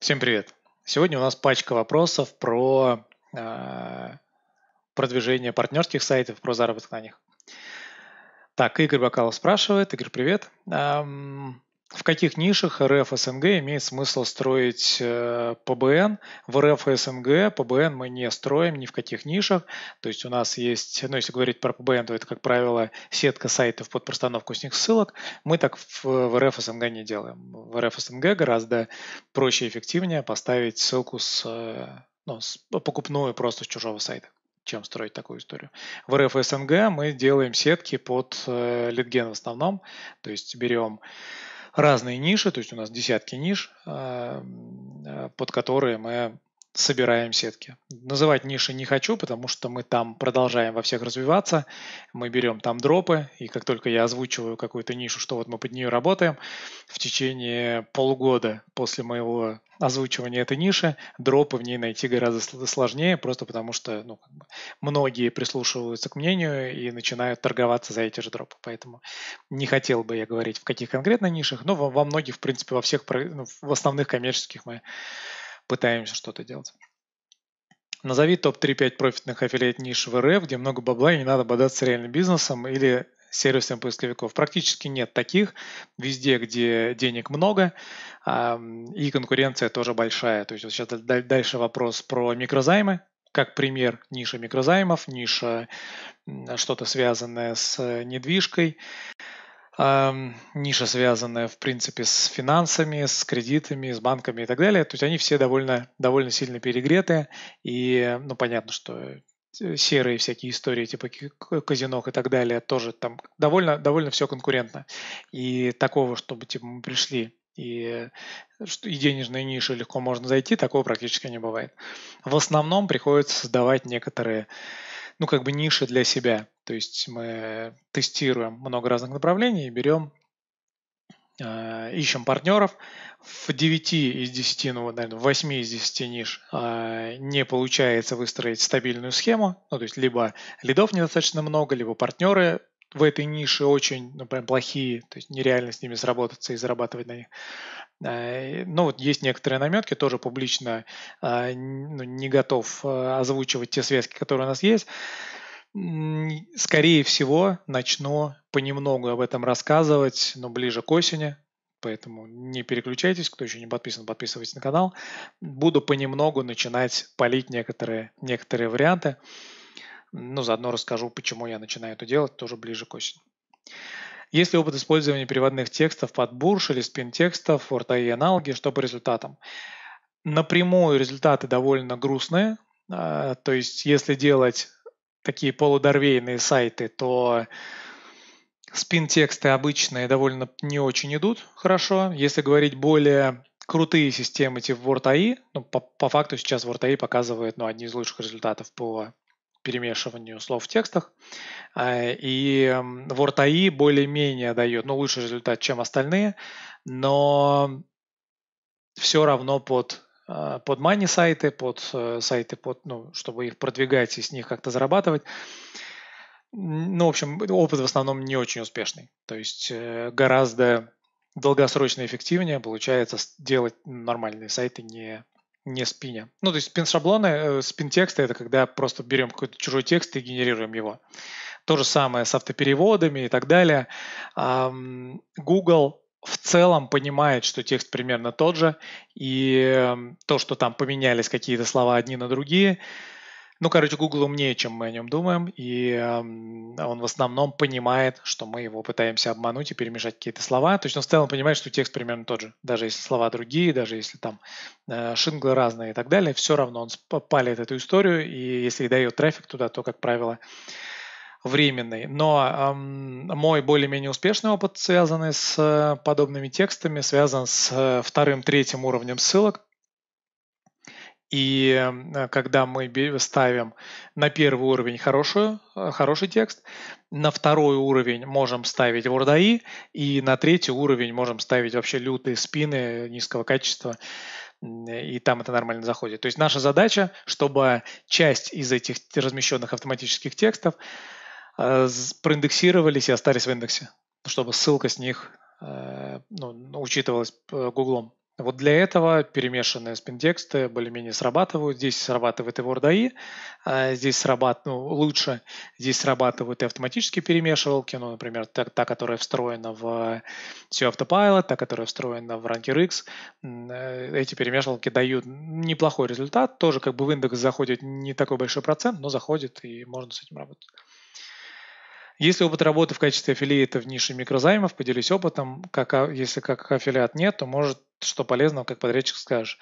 Всем привет! Сегодня у нас пачка вопросов про э, продвижение партнерских сайтов, про заработок на них. Так, Игорь Бакалов спрашивает. Игорь, привет. Эм, в каких нишах РФ СНГ имеет смысл строить э, ПБН. В РФ СНГ ПБН мы не строим ни в каких нишах. То есть у нас есть, ну если говорить про ПБН, то это, как правило, сетка сайтов под простановку с них ссылок. Мы так в, в РФ СНГ не делаем. В РФ СНГ гораздо проще и эффективнее поставить ссылку с, э, ну, с ну, покупную просто с чужого сайта чем строить такую историю. В РФ СНГ мы делаем сетки под э, литген в основном, то есть берем разные ниши, то есть у нас десятки ниш, а, а, под которые мы собираем сетки. Называть ниши не хочу, потому что мы там продолжаем во всех развиваться, мы берем там дропы, и как только я озвучиваю какую-то нишу, что вот мы под нее работаем, в течение полугода после моего озвучивания этой ниши дропы в ней найти гораздо сложнее, просто потому что ну, многие прислушиваются к мнению и начинают торговаться за эти же дропы. Поэтому не хотел бы я говорить в каких конкретно нишах, но во, многих, в принципе, во всех, ну, в основных коммерческих мы пытаемся что-то делать. Назови топ-3-5 профитных аффилиат ниш в РФ, где много бабла и не надо бодаться с реальным бизнесом или сервисом поисковиков. Практически нет таких. Везде, где денег много, и конкуренция тоже большая. То есть вот сейчас дальше вопрос про микрозаймы. Как пример, ниша микрозаймов, ниша что-то связанное с недвижкой ниша, связанная, в принципе, с финансами, с кредитами, с банками и так далее. То есть они все довольно, довольно сильно перегреты. И, ну, понятно, что э, серые всякие истории, типа казино и так далее, тоже там довольно, довольно все конкурентно. И такого, чтобы типа мы пришли и, и денежные ниши легко можно зайти, такого практически не бывает. В основном приходится создавать некоторые ну, как бы ниши для себя. То есть мы тестируем много разных направлений и берем, э, а, ищем партнеров. В 9 из 10, ну, наверное, в 8 из 10 ниш э, не получается выстроить стабильную схему. Ну, то есть либо лидов недостаточно много, либо партнеры в этой нише очень, ну, прям плохие, то есть нереально с ними сработаться и зарабатывать на них. Э, ну, вот есть некоторые наметки, тоже публично э, ну, не готов э, озвучивать те связки, которые у нас есть. Скорее всего, начну понемногу об этом рассказывать, но ближе к осени, поэтому не переключайтесь, кто еще не подписан, подписывайтесь на канал. Буду понемногу начинать палить некоторые, некоторые варианты но ну, заодно расскажу, почему я начинаю это делать тоже ближе к осени. Есть ли опыт использования переводных текстов под бурш или спин текстов в и аналоги, что по результатам? Напрямую результаты довольно грустные, а, то есть если делать такие полудорвейные сайты, то спин-тексты обычные довольно не очень идут хорошо. Если говорить более крутые системы типа Word.ai, ну, по, по факту сейчас Word.ai показывает ну, одни из лучших результатов по перемешиванию слов в текстах. Э, и Word AI более-менее дает, ну, лучший результат, чем остальные, но все равно под э, под мани сайты, под э, сайты, под, ну, чтобы их продвигать и с них как-то зарабатывать. Ну, в общем, опыт в основном не очень успешный. То есть гораздо долгосрочно эффективнее получается делать нормальные сайты, не не спине. Ну, то есть спин-шаблоны, э, спин-тексты – это когда просто берем какой-то чужой текст и генерируем его. То же самое с автопереводами и так далее. Google в целом понимает, что текст примерно тот же, и эм, то, что там поменялись какие-то слова одни на другие – ну, короче, Google умнее, чем мы о нем думаем, и он в основном понимает, что мы его пытаемся обмануть и перемешать какие-то слова. То есть он в целом понимает, что текст примерно тот же. Даже если слова другие, даже если там э, шинглы разные и так далее, все равно он палит эту историю, и если и дает трафик туда, то, как правило, временный. Но эм, мой более-менее успешный опыт, связанный с э, подобными текстами, связан с э, вторым-третьим уровнем ссылок, и э, когда мы ставим на первый уровень хорошую, э, хороший текст, на второй уровень можем ставить Word и на третий уровень можем ставить вообще лютые спины низкого качества, и там это нормально заходит. То есть наша задача, чтобы часть из этих размещенных автоматических текстов э, проиндексировались и остались в индексе, чтобы ссылка с них ну, учитывалась Гуглом. Вот для этого перемешанные спиндексты более-менее срабатывают. Здесь срабатывает и Word e, а здесь срабатывает ну, лучше, здесь срабатывают и автоматические перемешивалки, ну, например, та, та которая встроена в SEO э, Autopilot, та, которая встроена в Ranker X. Э, эти перемешивалки дают неплохой результат. Тоже как бы в индекс заходит не такой большой процент, но заходит и можно с этим работать. Если опыт работы в качестве аффилиата в нише микрозаймов, поделюсь опытом. Как, а, если как аффилиат нет, то может, что полезного, как подрядчик скажешь.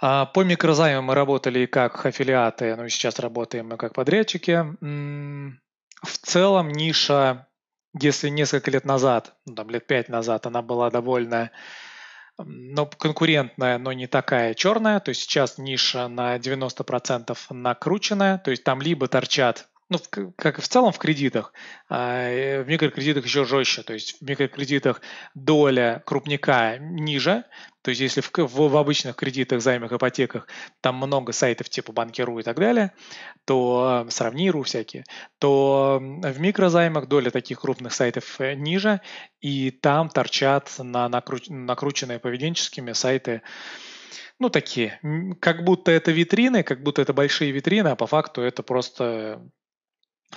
А, по микрозаймам мы работали и как аффилиаты, ну и сейчас работаем мы как подрядчики. В целом ниша, если несколько лет назад, ну, там лет пять назад, она была довольно но конкурентная, но не такая черная. То есть сейчас ниша на 90% накрученная. То есть там либо торчат ну, как и в целом в кредитах, а, э, в микрокредитах еще жестче. То есть в микрокредитах доля крупника ниже. То есть если в, в, обычных кредитах, займах, ипотеках там много сайтов типа банкиру и так далее, то э, сравниру всякие, то в микрозаймах доля таких крупных сайтов э, ниже, и там торчат на накруч, накрученные поведенческими сайты ну, такие, как будто это витрины, как будто это большие витрины, а по факту это просто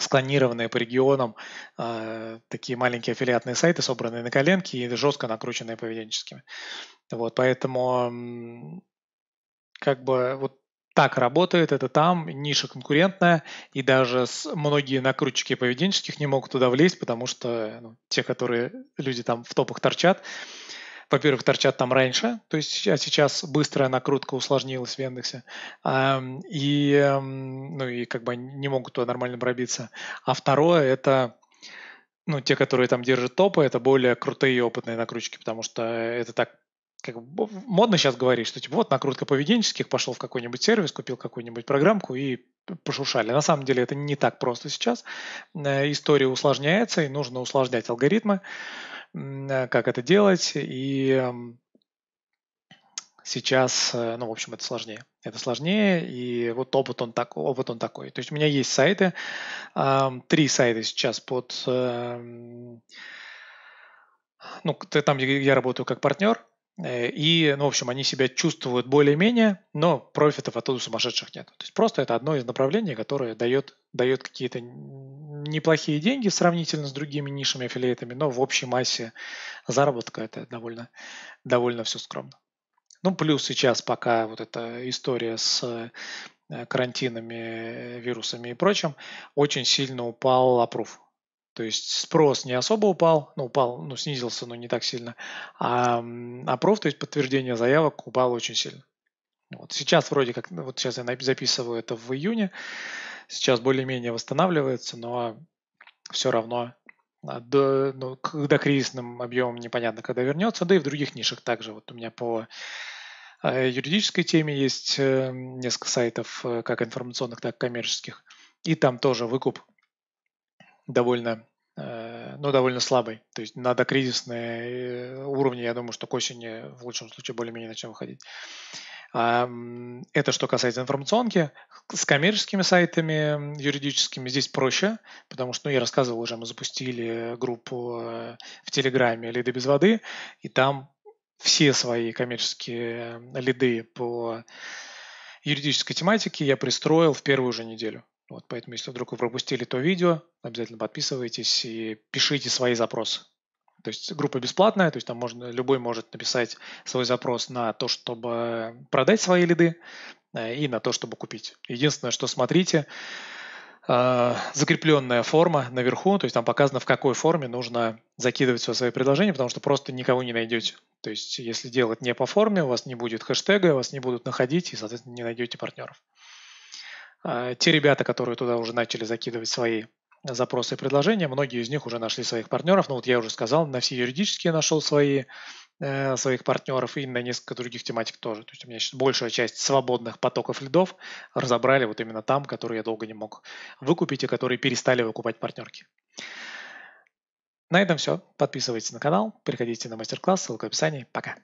склонированные по регионам э, такие маленькие аффилиатные сайты, собранные на коленке и жестко накрученные поведенческими. Вот, поэтому как бы вот так работает, это там, ниша конкурентная, и даже с, многие накрутчики поведенческих не могут туда влезть, потому что ну, те, которые люди там в топах торчат, во-первых, торчат там раньше, то есть а сейчас быстрая накрутка усложнилась в Яндексе, и, ну, и как бы не могут туда нормально пробиться. А второе – это ну, те, которые там держат топы, это более крутые и опытные накрутчики, потому что это так как бы модно сейчас говорить, что типа вот накрутка поведенческих, пошел в какой-нибудь сервис, купил какую-нибудь программку и пошуршали. На самом деле это не так просто сейчас. Э, история усложняется, и нужно усложнять алгоритмы, э, как это делать. И сейчас, э, ну, в общем, это сложнее. Это сложнее, и вот опыт он, так, опыт он такой. То есть у меня есть сайты, три сайта сейчас под... Эм, ну, там я работаю как партнер – Э, и, ну, в общем, они себя чувствуют более-менее, но профитов оттуда сумасшедших нет. То есть просто это одно из направлений, которое дает, дает какие-то неплохие деньги сравнительно с другими нишами, аффилиатами, но в общей массе заработка это довольно, довольно все скромно. Ну, плюс сейчас пока вот эта история с э, карантинами, э, вирусами и прочим, очень сильно упал аппрув то есть спрос не особо упал, ну упал, ну снизился, но не так сильно. А, а проф, то есть подтверждение заявок упало очень сильно. Вот сейчас вроде как, ну, вот сейчас я записываю это в июне, сейчас более-менее восстанавливается, но все равно а, до, ну, когда кризисным объемом непонятно, когда вернется, да и в других нишах также. Вот у меня по э, юридической теме есть э, несколько сайтов, э, как информационных, так и коммерческих. И там тоже выкуп довольно э, ну, довольно слабой. То есть на докризисные э, уровни, я думаю, что к осени в лучшем случае более-менее начнем выходить. А, это что касается информационки. С коммерческими сайтами, юридическими, здесь проще, потому что, ну, я рассказывал уже, мы запустили группу э, в Телеграме «Лиды без воды», и там все свои коммерческие лиды по юридической тематике я пристроил в первую же неделю. Вот, поэтому, если вдруг вы пропустили то видео, обязательно подписывайтесь и пишите свои запросы. То есть группа бесплатная, то есть там можно, любой может написать свой запрос на то, чтобы продать свои лиды э, и на то, чтобы купить. Единственное, что смотрите, э, закрепленная форма наверху, то есть там показано, в какой форме нужно закидывать все свои предложения, потому что просто никого не найдете. То есть если делать не по форме, у вас не будет хэштега, вас не будут находить и, соответственно, не найдете партнеров. А, те ребята, которые туда уже начали закидывать свои запросы и предложения, многие из них уже нашли своих партнеров. Ну вот я уже сказал, на все юридические нашел свои, э, своих партнеров и на несколько других тематик тоже. То есть у меня сейчас большая часть свободных потоков лидов разобрали вот именно там, которые я долго не мог выкупить и которые перестали выкупать партнерки. На этом все. Подписывайтесь на канал, приходите на мастер-класс, ссылка в описании. Пока.